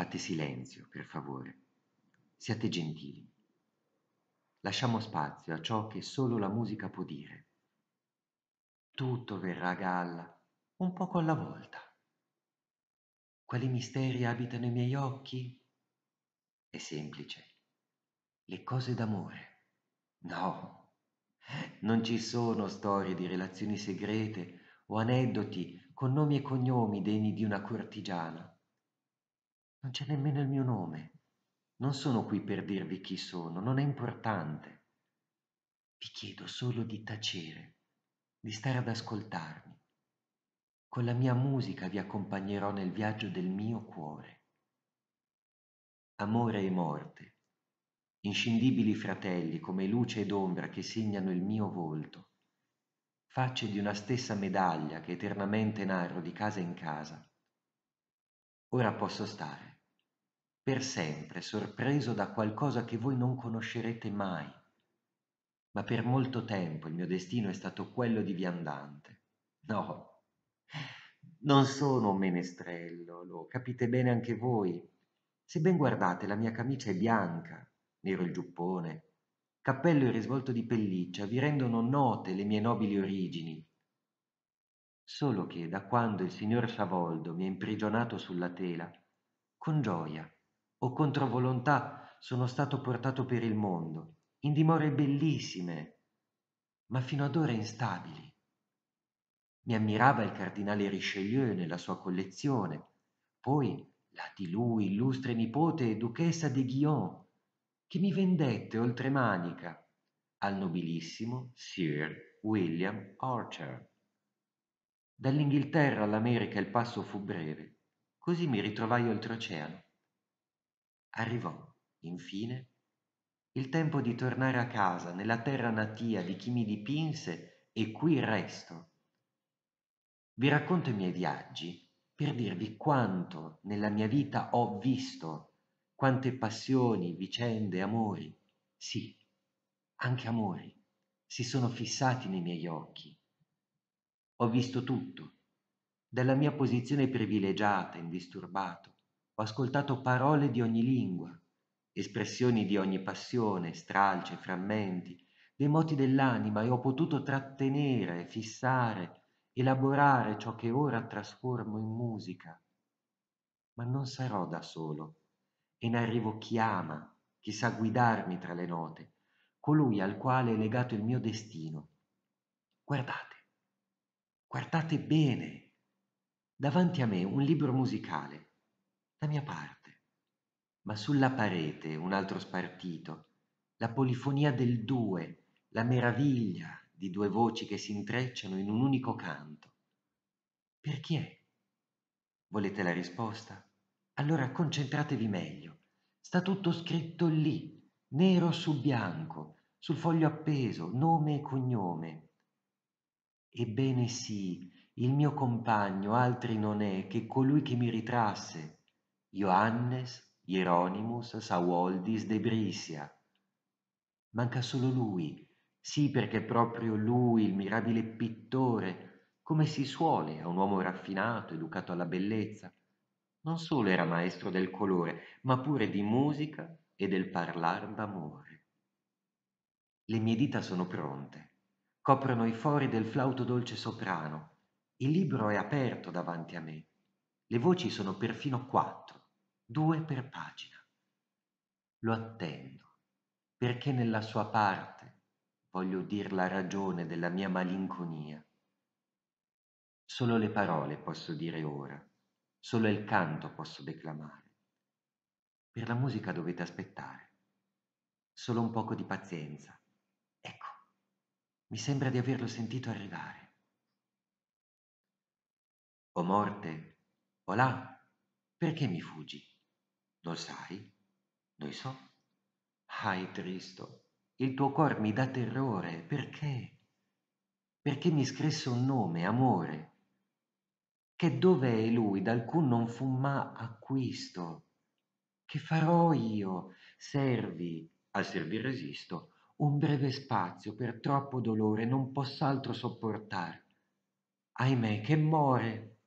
Fate silenzio, per favore. Siate gentili. Lasciamo spazio a ciò che solo la musica può dire. Tutto verrà a galla, un poco alla volta. Quali misteri abitano i miei occhi? È semplice. Le cose d'amore. No, non ci sono storie di relazioni segrete o aneddoti con nomi e cognomi degni di una cortigiana. Non c'è nemmeno il mio nome. Non sono qui per dirvi chi sono, non è importante. Vi chiedo solo di tacere, di stare ad ascoltarmi. Con la mia musica vi accompagnerò nel viaggio del mio cuore. Amore e morte, inscindibili fratelli come luce ed ombra che segnano il mio volto, facce di una stessa medaglia che eternamente narro di casa in casa, Ora posso stare, per sempre, sorpreso da qualcosa che voi non conoscerete mai, ma per molto tempo il mio destino è stato quello di viandante. No, non sono un menestrello, lo capite bene anche voi. Se ben guardate, la mia camicia è bianca, nero il giuppone, cappello e risvolto di pelliccia vi rendono note le mie nobili origini, Solo che da quando il signor Savoldo mi ha imprigionato sulla tela, con gioia o contro volontà sono stato portato per il mondo, in dimore bellissime, ma fino ad ora instabili. Mi ammirava il cardinale Richelieu nella sua collezione, poi la di lui illustre nipote e duchessa de Guillon, che mi vendette oltre manica al nobilissimo Sir William Archer Dall'Inghilterra all'America il passo fu breve, così mi ritrovai oltreoceano. Arrivò, infine, il tempo di tornare a casa, nella terra natia di chi mi dipinse e qui resto. Vi racconto i miei viaggi per dirvi quanto nella mia vita ho visto, quante passioni, vicende, amori, sì, anche amori, si sono fissati nei miei occhi ho visto tutto. Dalla mia posizione privilegiata, indisturbato, ho ascoltato parole di ogni lingua, espressioni di ogni passione, stralci, frammenti, dei moti dell'anima e ho potuto trattenere, fissare, elaborare ciò che ora trasformo in musica. Ma non sarò da solo. E ne arrivo chi ama, chi sa guidarmi tra le note, colui al quale è legato il mio destino. Guardate Guardate bene. Davanti a me un libro musicale, la mia parte, ma sulla parete un altro spartito, la polifonia del due, la meraviglia di due voci che si intrecciano in un unico canto. Per chi è? Volete la risposta? Allora concentratevi meglio. Sta tutto scritto lì, nero su bianco, sul foglio appeso, nome e cognome, Ebbene sì, il mio compagno altri non è che colui che mi ritrasse, Johannes Hieronymus Sauoldis de Brisia. Manca solo lui, sì perché proprio lui, il mirabile pittore, come si suole a un uomo raffinato, educato alla bellezza, non solo era maestro del colore, ma pure di musica e del parlar d'amore. Le mie dita sono pronte coprono i fori del flauto dolce soprano. Il libro è aperto davanti a me. Le voci sono perfino quattro, due per pagina. Lo attendo, perché nella sua parte voglio udir la ragione della mia malinconia. Solo le parole posso dire ora, solo il canto posso declamare. Per la musica dovete aspettare, solo un poco di pazienza mi sembra di averlo sentito arrivare. O morte, o là, perché mi fuggi? Non sai? Non so. Ahi, Tristo, il tuo cor mi dà terrore, perché? Perché mi scrisse un nome, amore, che dove è lui d'alcun non fu ma acquisto. Che farò io, servi, al servir resisto, un breve spazio per troppo dolore non posso altro sopportar ahimè che more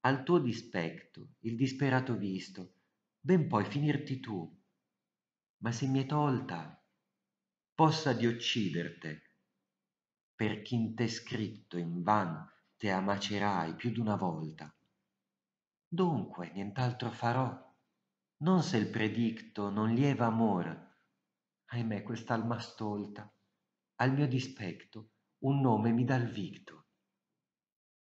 al tuo dispetto il disperato visto ben puoi finirti tu ma se mi è tolta possa di ucciderti per te scritto in van te amacerai più d'una volta dunque nient'altro farò non se il predicto non lieva amor ahimè quest'alma stolta, al mio dispetto, un nome mi dà il Victor.